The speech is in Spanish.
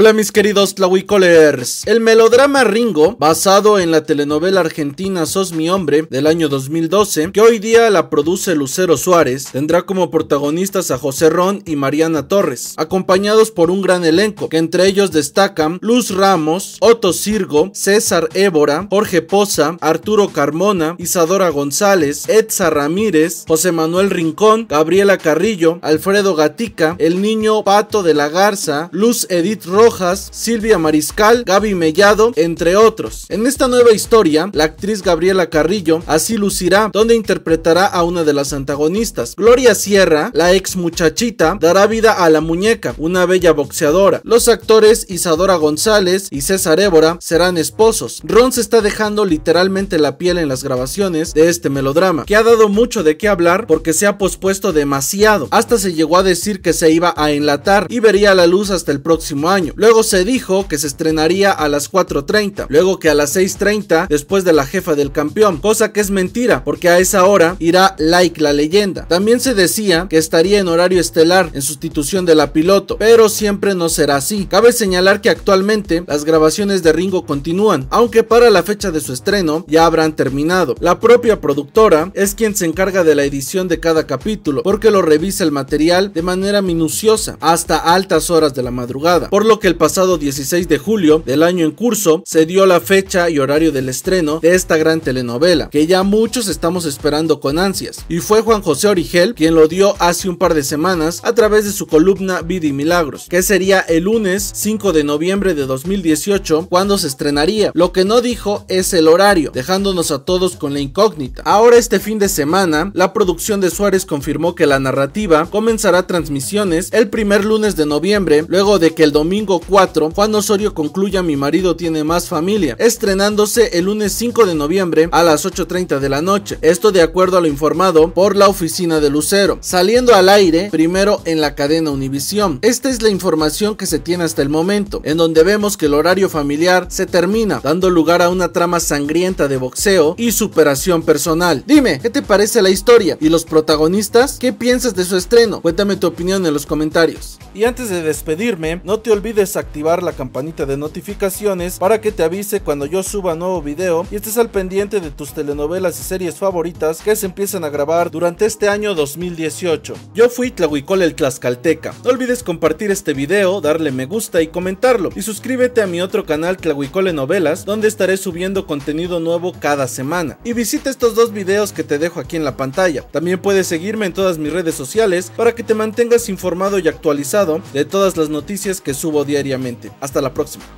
Hola mis queridos Tlahuicolers. El melodrama Ringo, basado en la telenovela argentina Sos mi hombre del año 2012, que hoy día la produce Lucero Suárez, tendrá como protagonistas a José Ron y Mariana Torres, acompañados por un gran elenco, que entre ellos destacan Luz Ramos, Otto Sirgo, César Évora, Jorge Poza, Arturo Carmona, Isadora González, Edsa Ramírez, José Manuel Rincón, Gabriela Carrillo, Alfredo Gatica, el niño Pato de la Garza, Luz Edith Rojas, Silvia Mariscal, Gaby Mellado, entre otros. En esta nueva historia, la actriz Gabriela Carrillo así lucirá, donde interpretará a una de las antagonistas. Gloria Sierra, la ex muchachita, dará vida a la muñeca, una bella boxeadora. Los actores Isadora González y César Évora serán esposos. Ron se está dejando literalmente la piel en las grabaciones de este melodrama, que ha dado mucho de qué hablar porque se ha pospuesto demasiado. Hasta se llegó a decir que se iba a enlatar y vería la luz hasta el próximo año. Luego se dijo que se estrenaría a las 4.30, luego que a las 6.30 después de la jefa del campeón, cosa que es mentira porque a esa hora irá Like la leyenda. También se decía que estaría en horario estelar en sustitución de la piloto, pero siempre no será así. Cabe señalar que actualmente las grabaciones de Ringo continúan, aunque para la fecha de su estreno ya habrán terminado. La propia productora es quien se encarga de la edición de cada capítulo porque lo revisa el material de manera minuciosa hasta altas horas de la madrugada, por lo que el pasado 16 de julio del año en curso se dio la fecha y horario del estreno de esta gran telenovela, que ya muchos estamos esperando con ansias, y fue Juan José Origel quien lo dio hace un par de semanas a través de su columna Vida y Milagros, que sería el lunes 5 de noviembre de 2018 cuando se estrenaría. Lo que no dijo es el horario, dejándonos a todos con la incógnita. Ahora este fin de semana, la producción de Suárez confirmó que la narrativa comenzará transmisiones el primer lunes de noviembre, luego de que el domingo 4, Juan Osorio concluya Mi marido tiene más familia, estrenándose el lunes 5 de noviembre a las 8.30 de la noche. Esto de acuerdo a lo informado por la oficina de Lucero, saliendo al aire primero en la cadena Univisión. Esta es la información que se tiene hasta el momento, en donde vemos que el horario familiar se termina, dando lugar a una trama sangrienta de boxeo y superación personal. Dime, ¿qué te parece la historia? ¿Y los protagonistas? ¿Qué piensas de su estreno? Cuéntame tu opinión en los comentarios. Y antes de despedirme, no te olvides activar la campanita de notificaciones para que te avise cuando yo suba nuevo video y estés al pendiente de tus telenovelas y series favoritas que se empiezan a grabar durante este año 2018. Yo fui Tlahuicol el Tlaxcalteca. No olvides compartir este video, darle me gusta y comentarlo. Y suscríbete a mi otro canal Tlahuicole Novelas, donde estaré subiendo contenido nuevo cada semana. Y visita estos dos videos que te dejo aquí en la pantalla. También puedes seguirme en todas mis redes sociales para que te mantengas informado y actualizado de todas las noticias que subo diariamente. Hasta la próxima.